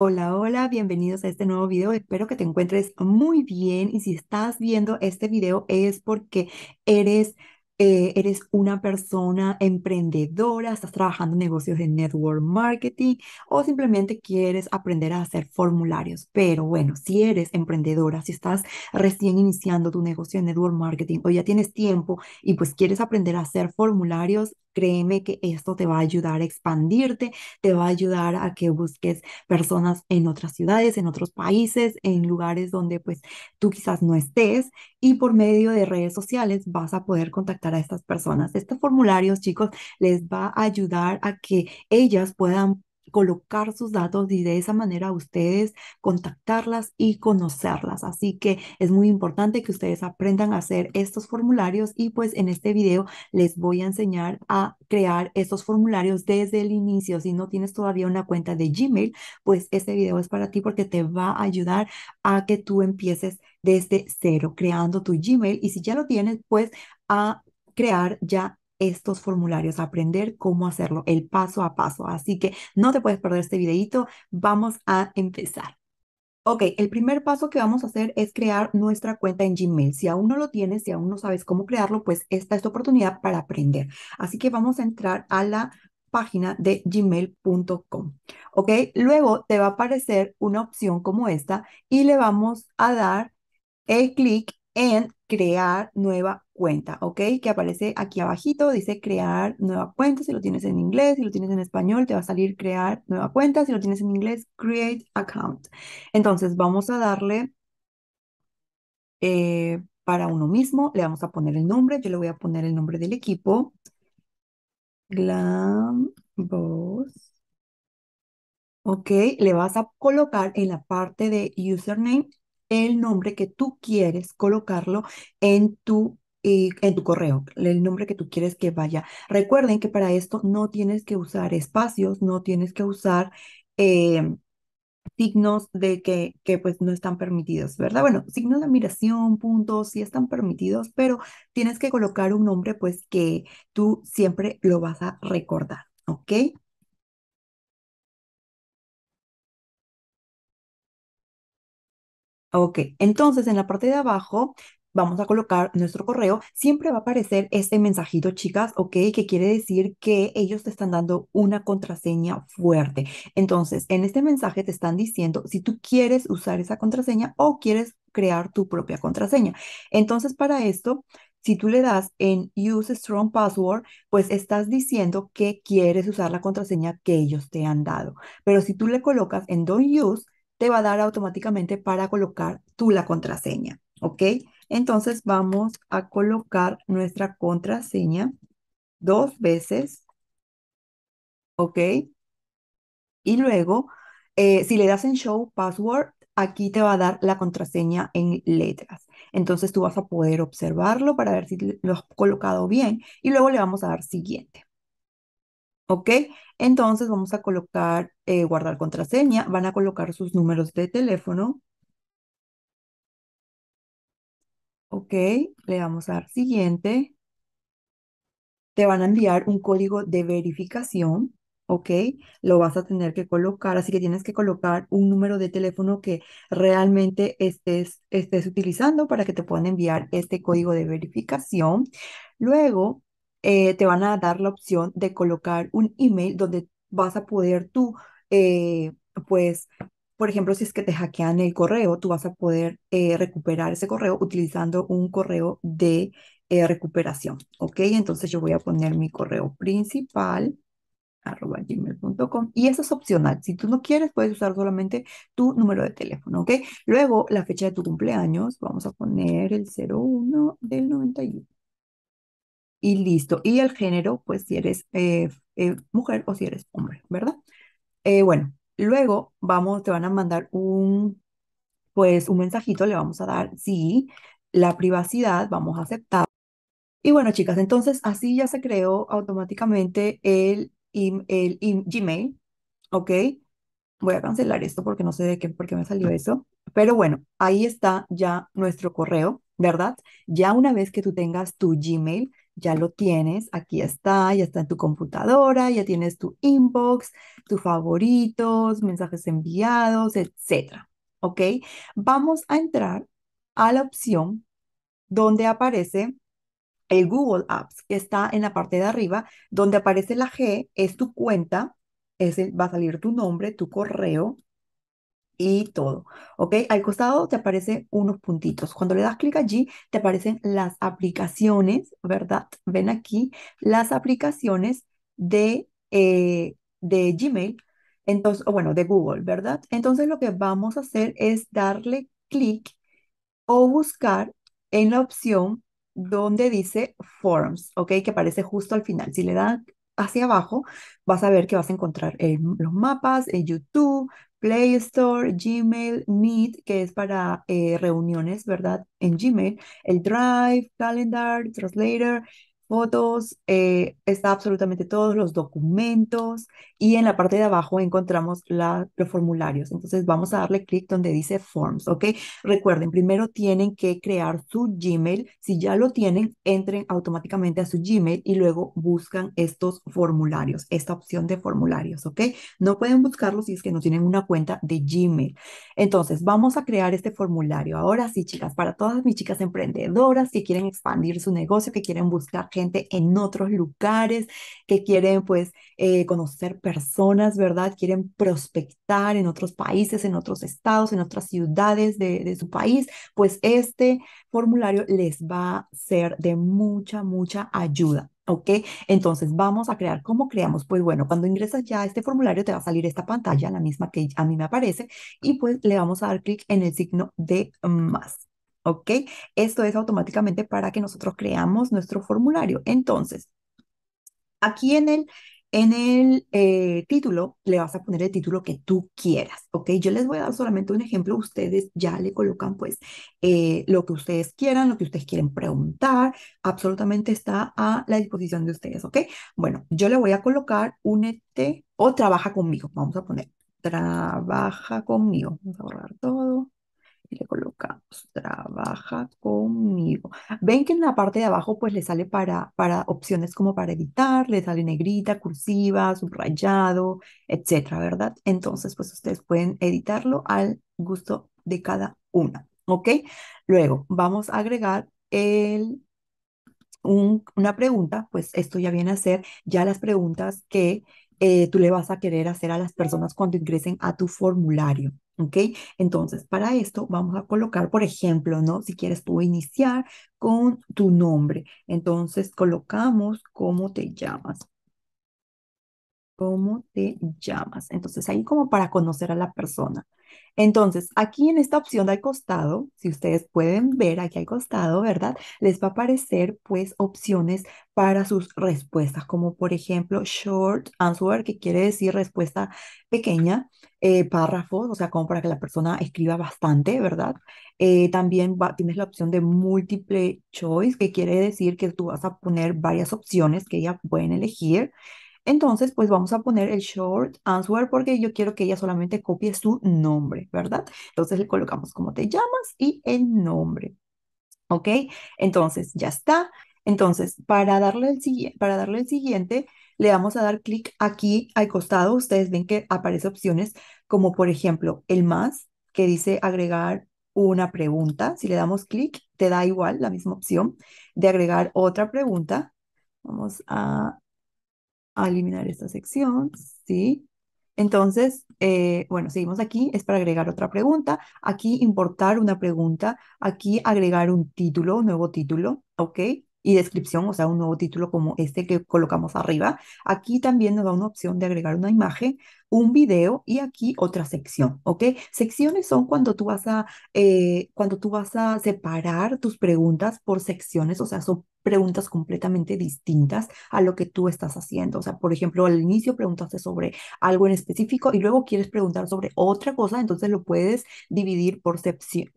Hola, hola, bienvenidos a este nuevo video. Espero que te encuentres muy bien y si estás viendo este video es porque eres, eh, eres una persona emprendedora, estás trabajando en negocios de network marketing o simplemente quieres aprender a hacer formularios. Pero bueno, si eres emprendedora, si estás recién iniciando tu negocio en network marketing o ya tienes tiempo y pues quieres aprender a hacer formularios, Créeme que esto te va a ayudar a expandirte, te va a ayudar a que busques personas en otras ciudades, en otros países, en lugares donde pues tú quizás no estés y por medio de redes sociales vas a poder contactar a estas personas. Estos formularios, chicos, les va a ayudar a que ellas puedan colocar sus datos y de esa manera ustedes contactarlas y conocerlas. Así que es muy importante que ustedes aprendan a hacer estos formularios y pues en este video les voy a enseñar a crear estos formularios desde el inicio. Si no tienes todavía una cuenta de Gmail, pues este video es para ti porque te va a ayudar a que tú empieces desde cero creando tu Gmail y si ya lo tienes, pues a crear ya estos formularios, aprender cómo hacerlo, el paso a paso. Así que no te puedes perder este videito. Vamos a empezar. Ok, el primer paso que vamos a hacer es crear nuestra cuenta en Gmail. Si aún no lo tienes, si aún no sabes cómo crearlo, pues esta es tu oportunidad para aprender. Así que vamos a entrar a la página de gmail.com. Ok, luego te va a aparecer una opción como esta y le vamos a dar el clic en crear nueva cuenta, ¿ok? Que aparece aquí abajito, dice crear nueva cuenta, si lo tienes en inglés, si lo tienes en español, te va a salir crear nueva cuenta, si lo tienes en inglés, create account. Entonces vamos a darle eh, para uno mismo, le vamos a poner el nombre, yo le voy a poner el nombre del equipo, Glam Boss. Ok, le vas a colocar en la parte de username el nombre que tú quieres colocarlo en tu eh, en tu correo, el nombre que tú quieres que vaya. Recuerden que para esto no tienes que usar espacios, no tienes que usar eh, signos de que, que pues no están permitidos, ¿verdad? Bueno, signos de admiración, puntos, sí están permitidos, pero tienes que colocar un nombre pues que tú siempre lo vas a recordar, ¿ok? Ok, entonces en la parte de abajo vamos a colocar nuestro correo, siempre va a aparecer este mensajito, chicas, ¿ok? Que quiere decir que ellos te están dando una contraseña fuerte. Entonces, en este mensaje te están diciendo si tú quieres usar esa contraseña o quieres crear tu propia contraseña. Entonces, para esto, si tú le das en Use Strong Password, pues estás diciendo que quieres usar la contraseña que ellos te han dado. Pero si tú le colocas en Don't Use, te va a dar automáticamente para colocar tú la contraseña, ¿ok? Entonces vamos a colocar nuestra contraseña dos veces, ¿ok? Y luego, eh, si le das en Show Password, aquí te va a dar la contraseña en letras. Entonces tú vas a poder observarlo para ver si lo has colocado bien y luego le vamos a dar siguiente. ¿Ok? Entonces vamos a colocar, eh, guardar contraseña, van a colocar sus números de teléfono. Ok, le vamos a dar siguiente. Te van a enviar un código de verificación, ok, lo vas a tener que colocar, así que tienes que colocar un número de teléfono que realmente estés, estés utilizando para que te puedan enviar este código de verificación. Luego, eh, te van a dar la opción de colocar un email donde vas a poder tú, eh, pues, por ejemplo, si es que te hackean el correo, tú vas a poder eh, recuperar ese correo utilizando un correo de recuperación, ¿ok? Entonces yo voy a poner mi correo principal arroba gmail.com y eso es opcional. Si tú no quieres, puedes usar solamente tu número de teléfono, ¿ok? Luego, la fecha de tu cumpleaños, vamos a poner el 01 del 91 y listo. Y el género, pues si eres eh, eh, mujer o si eres hombre, ¿verdad? Eh, bueno, luego vamos, te van a mandar un, pues un mensajito, le vamos a dar, sí, la privacidad, vamos a aceptar. Y bueno, chicas, entonces así ya se creó automáticamente el, el, Gmail, ¿ok? Voy a cancelar esto porque no sé de qué, por qué me salió eso. Pero bueno, ahí está ya nuestro correo, ¿verdad? Ya una vez que tú tengas tu Gmail, ya lo tienes, aquí está, ya está en tu computadora, ya tienes tu inbox, tus favoritos, mensajes enviados, etc. ¿Ok? Vamos a entrar a la opción donde aparece el Google Apps, que está en la parte de arriba, donde aparece la G, es tu cuenta, va a salir tu nombre, tu correo, y todo. ¿Ok? Al costado te aparecen unos puntitos. Cuando le das clic allí, te aparecen las aplicaciones, ¿verdad? Ven aquí las aplicaciones de, eh, de Gmail, entonces, o bueno, de Google, ¿verdad? Entonces lo que vamos a hacer es darle clic o buscar en la opción donde dice Forms, ¿ok? Que aparece justo al final. Si le das hacia abajo, vas a ver que vas a encontrar eh, los mapas, en eh, YouTube, Play Store, Gmail, Meet, que es para eh, reuniones, ¿verdad? En Gmail, el Drive, Calendar, Translator, fotos, eh, está absolutamente todos los documentos y en la parte de abajo encontramos la, los formularios. Entonces vamos a darle clic donde dice Forms, ¿ok? Recuerden, primero tienen que crear su Gmail. Si ya lo tienen, entren automáticamente a su Gmail y luego buscan estos formularios, esta opción de formularios, ¿ok? No pueden buscarlos si es que no tienen una cuenta de Gmail. Entonces vamos a crear este formulario. Ahora sí, chicas, para todas mis chicas emprendedoras que quieren expandir su negocio, que quieren buscar gente en otros lugares, que quieren pues eh, conocer personas, ¿verdad? Quieren prospectar en otros países, en otros estados, en otras ciudades de, de su país, pues este formulario les va a ser de mucha, mucha ayuda. ¿Ok? Entonces vamos a crear. como creamos? Pues bueno, cuando ingresas ya a este formulario te va a salir esta pantalla, la misma que a mí me aparece, y pues le vamos a dar clic en el signo de más. ¿Ok? Esto es automáticamente para que nosotros creamos nuestro formulario. Entonces, aquí en el, en el eh, título le vas a poner el título que tú quieras, ¿ok? Yo les voy a dar solamente un ejemplo, ustedes ya le colocan pues eh, lo que ustedes quieran, lo que ustedes quieren preguntar, absolutamente está a la disposición de ustedes, ¿ok? Bueno, yo le voy a colocar únete o trabaja conmigo, vamos a poner trabaja conmigo, vamos a borrar todo y le colocamos, trabaja conmigo. Ven que en la parte de abajo pues le sale para, para opciones como para editar, le sale negrita, cursiva, subrayado, etcétera, ¿verdad? Entonces pues ustedes pueden editarlo al gusto de cada una, ¿ok? Luego vamos a agregar el, una pregunta, pues esto ya viene a ser ya las preguntas que eh, tú le vas a querer hacer a las personas cuando ingresen a tu formulario, ¿Ok? Entonces, para esto vamos a colocar, por ejemplo, ¿no? Si quieres tú iniciar con tu nombre. Entonces, colocamos cómo te llamas. ¿Cómo te llamas? Entonces, ahí como para conocer a la persona. Entonces, aquí en esta opción al costado, si ustedes pueden ver aquí al costado, ¿verdad? Les va a aparecer pues opciones para sus respuestas, como por ejemplo short answer, que quiere decir respuesta pequeña, eh, párrafos, o sea, como para que la persona escriba bastante, ¿verdad? Eh, también tienes la opción de multiple choice, que quiere decir que tú vas a poner varias opciones que ella pueden elegir. Entonces, pues vamos a poner el short answer porque yo quiero que ella solamente copie su nombre, ¿verdad? Entonces le colocamos como te llamas y el nombre. ¿Ok? Entonces, ya está. Entonces, para darle el, para darle el siguiente, le vamos a dar clic aquí al costado. Ustedes ven que aparece opciones como, por ejemplo, el más, que dice agregar una pregunta. Si le damos clic, te da igual la misma opción de agregar otra pregunta. Vamos a eliminar esta sección, ¿sí? Entonces, eh, bueno, seguimos aquí, es para agregar otra pregunta, aquí importar una pregunta, aquí agregar un título, nuevo título, ¿ok? Y descripción, o sea, un nuevo título como este que colocamos arriba. Aquí también nos da una opción de agregar una imagen, un video y aquí otra sección, ¿ok? Secciones son cuando tú vas a, eh, cuando tú vas a separar tus preguntas por secciones, o sea, son preguntas completamente distintas a lo que tú estás haciendo. O sea, por ejemplo, al inicio preguntaste sobre algo en específico y luego quieres preguntar sobre otra cosa, entonces lo puedes dividir por,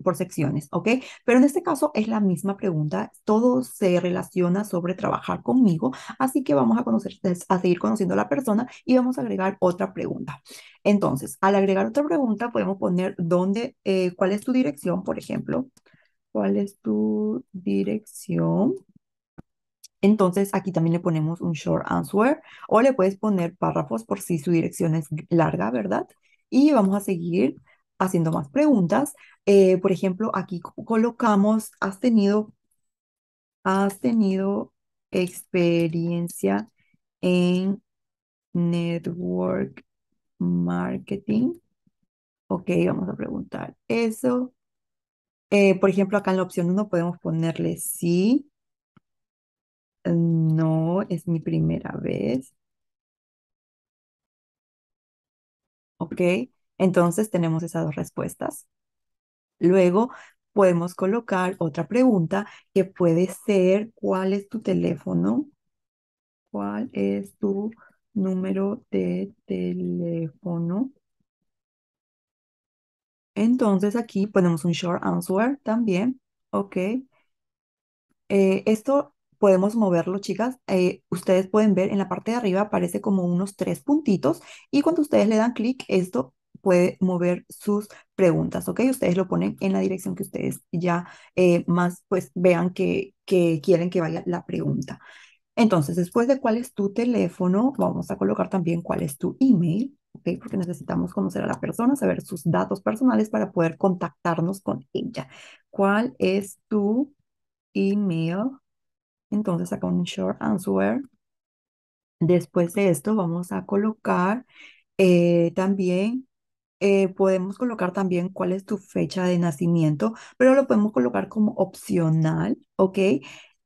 por secciones, ¿ok? Pero en este caso es la misma pregunta, todo se relaciona sobre trabajar conmigo, así que vamos a, conocer, a seguir conociendo a la persona y vamos a agregar otra pregunta. Entonces, al agregar otra pregunta, podemos poner dónde, eh, cuál es tu dirección, por ejemplo. ¿Cuál es tu dirección? Entonces, aquí también le ponemos un short answer o le puedes poner párrafos por si su dirección es larga, ¿verdad? Y vamos a seguir haciendo más preguntas. Eh, por ejemplo, aquí colocamos, ¿has tenido, has tenido experiencia en network marketing. Ok, vamos a preguntar eso. Eh, por ejemplo, acá en la opción 1 podemos ponerle sí. No, es mi primera vez. Ok, entonces tenemos esas dos respuestas. Luego podemos colocar otra pregunta que puede ser, ¿cuál es tu teléfono? ¿Cuál es tu número de teléfono. Entonces aquí ponemos un short answer también, ¿ok? Eh, esto podemos moverlo, chicas. Eh, ustedes pueden ver en la parte de arriba aparece como unos tres puntitos y cuando ustedes le dan clic, esto puede mover sus preguntas, ¿ok? Ustedes lo ponen en la dirección que ustedes ya eh, más pues vean que, que quieren que vaya la pregunta. Entonces, después de cuál es tu teléfono, vamos a colocar también cuál es tu email, ¿okay? porque necesitamos conocer a la persona, saber sus datos personales para poder contactarnos con ella. ¿Cuál es tu email? Entonces, acá un short answer. Después de esto, vamos a colocar eh, también eh, podemos colocar también cuál es tu fecha de nacimiento, pero lo podemos colocar como opcional, ¿ok?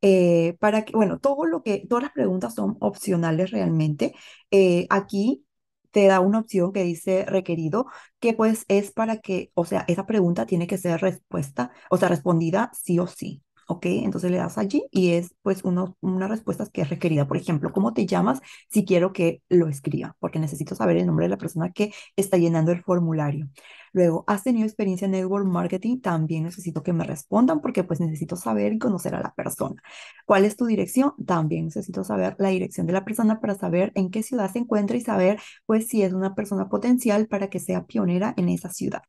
Eh, para que, bueno, todo lo que, todas las preguntas son opcionales realmente. Eh, aquí te da una opción que dice requerido, que pues es para que, o sea, esa pregunta tiene que ser respuesta, o sea, respondida sí o sí. ¿Ok? Entonces le das allí y es pues una respuesta que es requerida. Por ejemplo, ¿cómo te llamas si quiero que lo escriba? Porque necesito saber el nombre de la persona que está llenando el formulario. Luego, ¿has tenido experiencia en network marketing? También necesito que me respondan porque pues necesito saber y conocer a la persona. ¿Cuál es tu dirección? También necesito saber la dirección de la persona para saber en qué ciudad se encuentra y saber pues si es una persona potencial para que sea pionera en esa ciudad.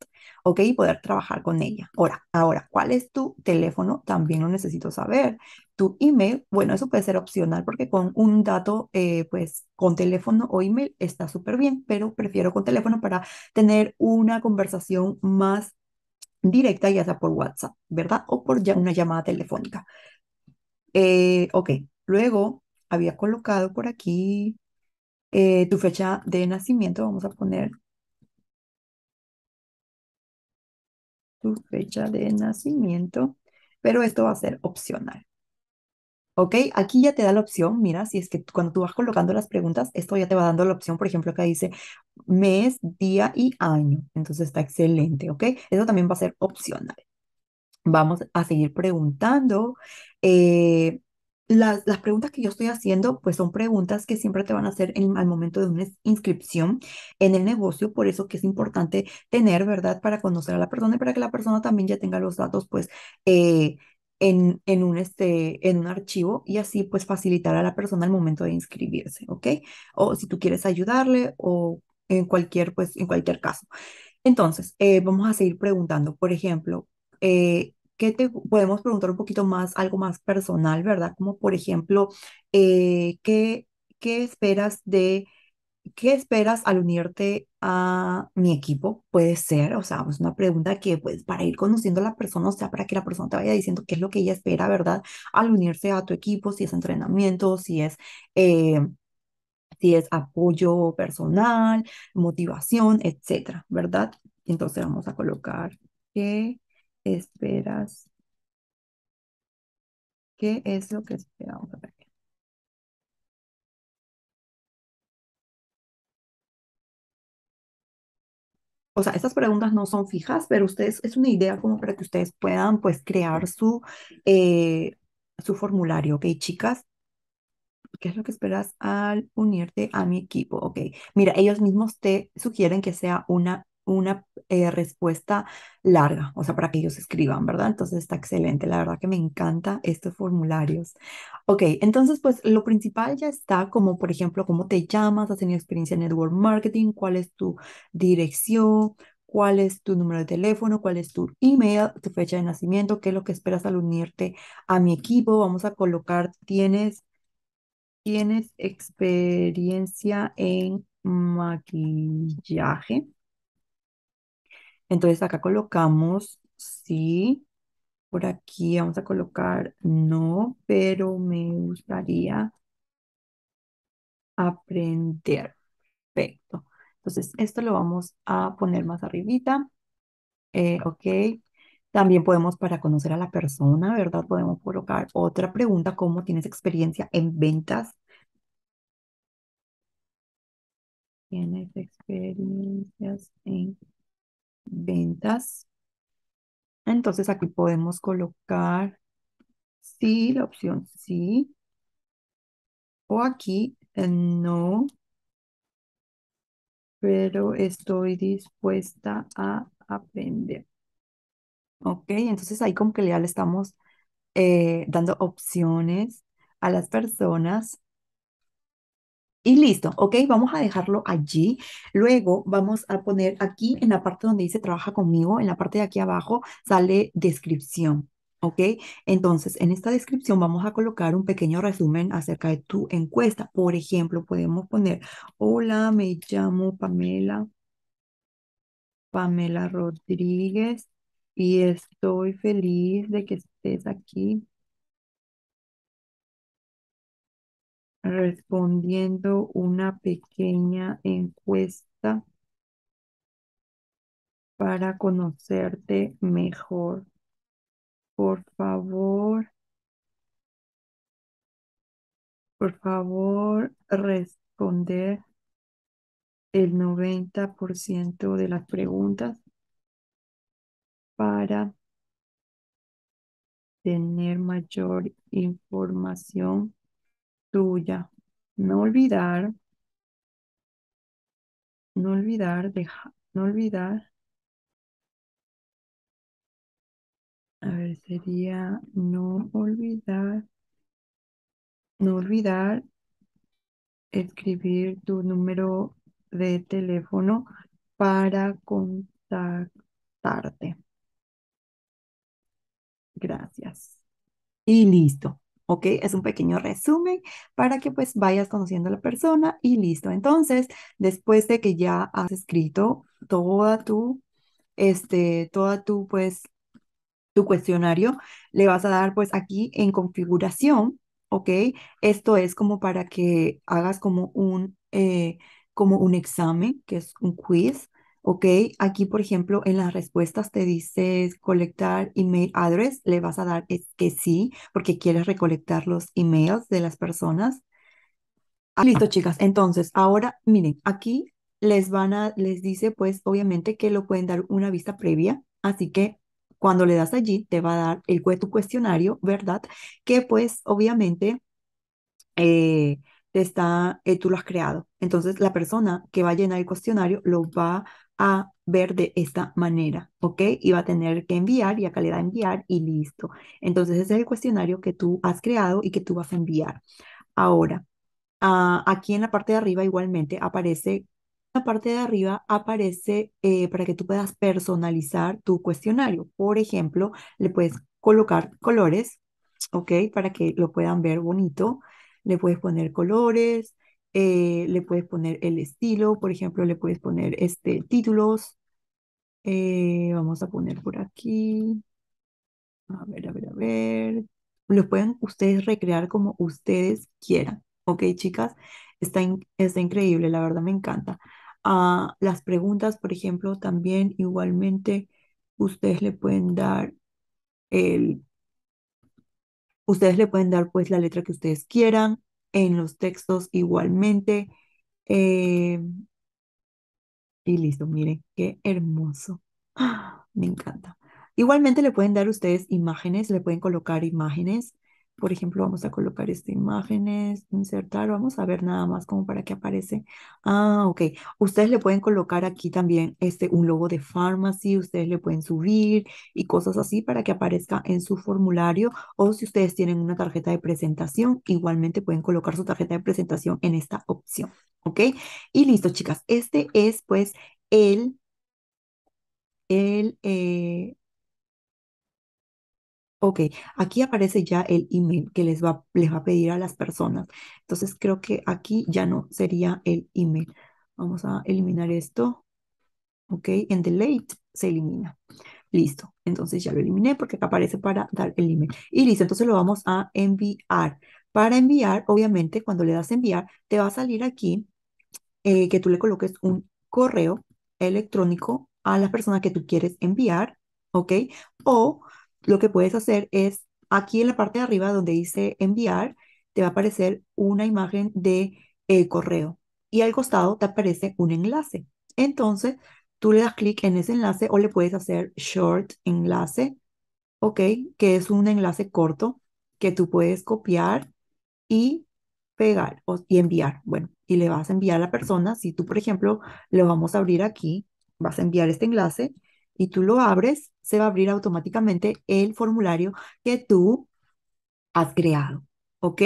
¿Ok? Y poder trabajar con ella. Ahora, ahora, ¿cuál es tu teléfono? También lo necesito saber tu email, bueno, eso puede ser opcional porque con un dato, eh, pues con teléfono o email está súper bien, pero prefiero con teléfono para tener una conversación más directa, ya sea por WhatsApp, ¿verdad? O por una llamada telefónica. Eh, ok, luego había colocado por aquí eh, tu fecha de nacimiento, vamos a poner tu fecha de nacimiento, pero esto va a ser opcional. ¿Ok? Aquí ya te da la opción, mira, si es que cuando tú vas colocando las preguntas, esto ya te va dando la opción, por ejemplo, acá dice mes, día y año. Entonces está excelente, ¿ok? Eso también va a ser opcional. Vamos a seguir preguntando. Eh, las, preguntas que yo estoy haciendo, pues son preguntas que siempre te van a hacer al momento de una inscripción en el negocio, por eso que es importante tener, ¿verdad? Para conocer a la persona y para que la persona también ya tenga los datos, pues, eh, en, un, este, en un archivo y así pues facilitar a la persona al momento de inscribirse, ¿ok? O si tú quieres ayudarle o en cualquier, pues, en cualquier caso. Entonces, eh, vamos a seguir preguntando, por ejemplo, eh, ¿qué te podemos preguntar un poquito más, algo más personal, ¿verdad? Como por ejemplo, eh, ¿qué, ¿qué esperas de ¿qué esperas al unirte a mi equipo? Puede ser, o sea, es una pregunta que pues para ir conociendo a la persona, o sea, para que la persona te vaya diciendo qué es lo que ella espera, ¿verdad? Al unirse a tu equipo, si es entrenamiento, si es... Eh, si es apoyo personal, motivación, etcétera, ¿verdad? Entonces vamos a colocar qué esperas, qué es lo que esperamos. A ver. o sea, estas preguntas no son fijas, pero ustedes, es una idea como para que ustedes puedan pues crear su, eh, su formulario, ¿ok? Chicas, ¿qué es lo que esperas al unirte a mi equipo? Ok, mira, ellos mismos te sugieren que sea una una eh, respuesta larga, o sea, para que ellos escriban, ¿verdad? Entonces está excelente, la verdad que me encanta estos formularios. Ok, entonces pues lo principal ya está, como por ejemplo, cómo te llamas, has tenido experiencia en network marketing, cuál es tu dirección, cuál es tu número de teléfono, cuál es tu email, tu fecha de nacimiento, qué es lo que esperas al unirte a mi equipo. Vamos a colocar, tienes, tienes experiencia en maquillaje. Entonces acá colocamos sí, por aquí vamos a colocar no, pero me gustaría aprender. Perfecto. Entonces esto lo vamos a poner más arribita. Eh, ok. También podemos, para conocer a la persona, ¿verdad? Podemos colocar otra pregunta, ¿cómo tienes experiencia en ventas? ¿Tienes experiencias en ventas. Entonces aquí podemos colocar sí, la opción sí. O aquí no, pero estoy dispuesta a aprender. Ok, entonces ahí como que ya le estamos eh, dando opciones a las personas y listo, ¿ok? Vamos a dejarlo allí. Luego vamos a poner aquí en la parte donde dice trabaja conmigo, en la parte de aquí abajo sale descripción, ¿ok? Entonces, en esta descripción vamos a colocar un pequeño resumen acerca de tu encuesta. Por ejemplo, podemos poner, hola, me llamo Pamela, Pamela Rodríguez y estoy feliz de que estés aquí respondiendo una pequeña encuesta para conocerte mejor. Por favor, por favor, responder el 90% de las preguntas para tener mayor información no olvidar, no olvidar, deja, no olvidar. A ver, sería no olvidar, no olvidar escribir tu número de teléfono para contactarte. Gracias. Y listo. ¿ok? Es un pequeño resumen para que pues vayas conociendo a la persona y listo. Entonces, después de que ya has escrito toda tu, este, toda tu, pues, tu cuestionario, le vas a dar pues aquí en configuración, ¿ok? Esto es como para que hagas como un, eh, como un examen, que es un quiz, ¿Ok? Aquí, por ejemplo, en las respuestas te dices colectar email address, le vas a dar es que sí, porque quieres recolectar los emails de las personas. Ah, listo, chicas. Entonces, ahora, miren, aquí les van a, les dice, pues, obviamente que lo pueden dar una vista previa, así que cuando le das allí, te va a dar el, tu cuestionario, ¿verdad? Que, pues, obviamente, eh, está, eh, tú lo has creado. Entonces, la persona que va a llenar el cuestionario lo va a ver de esta manera, ¿ok? Y va a tener que enviar y acá le da enviar y listo. Entonces, ese es el cuestionario que tú has creado y que tú vas a enviar. Ahora, ah, aquí en la parte de arriba igualmente aparece en la parte de arriba aparece eh, para que tú puedas personalizar tu cuestionario. Por ejemplo, le puedes colocar colores, ¿ok? Para que lo puedan ver bonito le puedes poner colores, eh, le puedes poner el estilo, por ejemplo, le puedes poner este, títulos. Eh, vamos a poner por aquí. A ver, a ver, a ver. Lo pueden ustedes recrear como ustedes quieran. Ok, chicas, está, increíble, la verdad me encanta. Ah, las preguntas, por ejemplo, también igualmente ustedes le pueden dar el Ustedes le pueden dar pues la letra que ustedes quieran, en los textos igualmente. Eh, y listo, miren, qué hermoso. ¡Ah! Me encanta. Igualmente le pueden dar ustedes imágenes, le pueden colocar imágenes por ejemplo, vamos a colocar esta imágenes, insertar, vamos a ver nada más como para que aparece. Ah, ok. Ustedes le pueden colocar aquí también este, un logo de Pharmacy, ustedes le pueden subir y cosas así para que aparezca en su formulario o si ustedes tienen una tarjeta de presentación, igualmente pueden colocar su tarjeta de presentación en esta opción, ¿ok? Y listo, chicas. Este es pues el, el, eh, Ok, aquí aparece ya el email que les va, les va a pedir a las personas. Entonces creo que aquí ya no sería el email. Vamos a eliminar esto. Ok, en delete se elimina. Listo. Entonces ya lo eliminé porque acá aparece para dar el email. Y listo, entonces lo vamos a enviar. Para enviar, obviamente, cuando le das enviar, te va a salir aquí eh, que tú le coloques un correo electrónico a la persona que tú quieres enviar, ¿ok? O lo que puedes hacer es, aquí en la parte de arriba donde dice enviar, te va a aparecer una imagen de eh, correo y al costado te aparece un enlace. Entonces, tú le das clic en ese enlace o le puedes hacer short enlace, ¿ok? Que es un enlace corto que tú puedes copiar y pegar o, y enviar. Bueno, y le vas a enviar a la persona. Si tú, por ejemplo, lo vamos a abrir aquí, vas a enviar este enlace y tú lo abres, se va a abrir automáticamente el formulario que tú has creado. ¿Ok?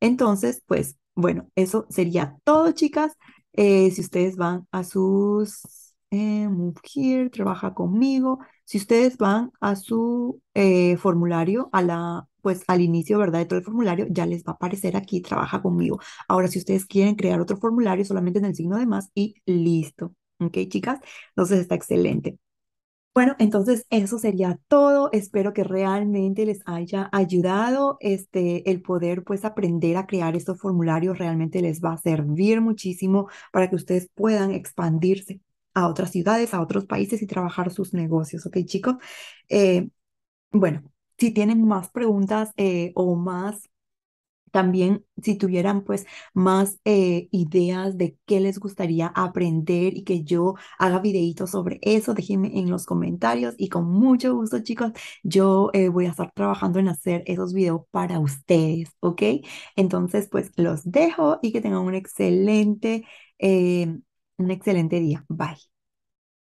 Entonces, pues bueno, eso sería todo, chicas. Eh, si ustedes van a sus eh, Move Here, trabaja conmigo. Si ustedes van a su eh, formulario, a la, pues al inicio, ¿verdad? De todo el formulario, ya les va a aparecer aquí, trabaja conmigo. Ahora, si ustedes quieren crear otro formulario, solamente en el signo de más y listo. ¿Ok, chicas? Entonces está excelente. Bueno, entonces eso sería todo. Espero que realmente les haya ayudado. Este, el poder pues aprender a crear estos formularios realmente les va a servir muchísimo para que ustedes puedan expandirse a otras ciudades, a otros países y trabajar sus negocios. ¿Ok, chicos? Eh, bueno, si tienen más preguntas eh, o más también si tuvieran pues más eh, ideas de qué les gustaría aprender y que yo haga videitos sobre eso, déjenme en los comentarios y con mucho gusto chicos, yo eh, voy a estar trabajando en hacer esos videos para ustedes, ¿ok? Entonces pues los dejo y que tengan un excelente, eh, un excelente día. Bye.